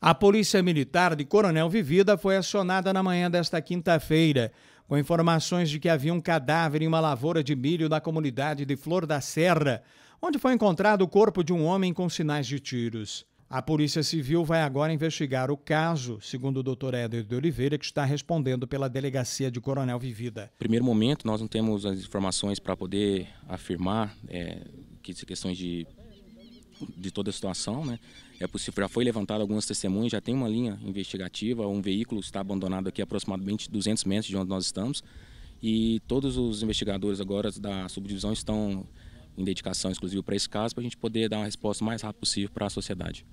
A Polícia Militar de Coronel Vivida foi acionada na manhã desta quinta-feira, com informações de que havia um cadáver em uma lavoura de milho na comunidade de Flor da Serra, onde foi encontrado o corpo de um homem com sinais de tiros. A Polícia Civil vai agora investigar o caso, segundo o doutor Éder de Oliveira, que está respondendo pela delegacia de Coronel Vivida. Primeiro momento, nós não temos as informações para poder afirmar é, que questões de de toda a situação, né? É possível, já foi levantado algumas testemunhas, já tem uma linha investigativa, um veículo está abandonado aqui aproximadamente 200 metros de onde nós estamos e todos os investigadores agora da subdivisão estão em dedicação exclusiva para esse caso para a gente poder dar uma resposta mais rápida possível para a sociedade.